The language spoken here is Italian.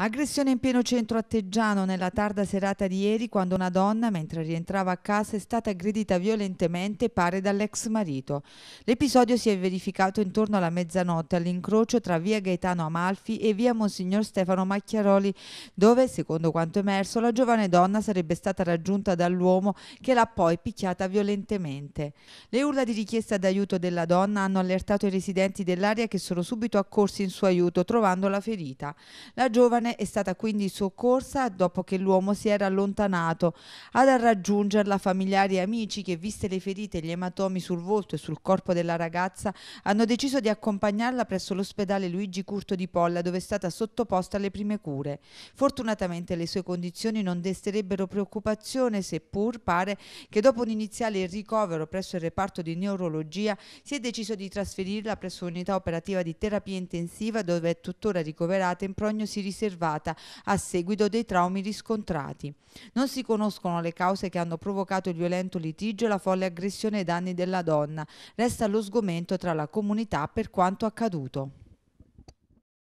Aggressione in pieno centro atteggiano nella tarda serata di ieri quando una donna, mentre rientrava a casa, è stata aggredita violentemente, pare dall'ex marito. L'episodio si è verificato intorno alla mezzanotte all'incrocio tra via Gaetano Amalfi e via Monsignor Stefano Macchiaroli, dove, secondo quanto emerso, la giovane donna sarebbe stata raggiunta dall'uomo che l'ha poi picchiata violentemente. Le urla di richiesta d'aiuto della donna hanno allertato i residenti dell'area che sono subito accorsi in suo aiuto, trovando la ferita. La giovane giovane è stata quindi soccorsa dopo che l'uomo si era allontanato ad raggiungerla familiari e amici che viste le ferite e gli ematomi sul volto e sul corpo della ragazza hanno deciso di accompagnarla presso l'ospedale Luigi Curto di Polla dove è stata sottoposta alle prime cure. Fortunatamente le sue condizioni non desterebbero preoccupazione seppur pare che dopo un iniziale ricovero presso il reparto di neurologia si è deciso di trasferirla presso un'unità operativa di terapia intensiva dove è tuttora ricoverata in prognosi riservata preservata a seguito dei traumi riscontrati. Non si conoscono le cause che hanno provocato il violento litigio e la folle aggressione ai danni della donna. Resta lo sgomento tra la comunità per quanto accaduto.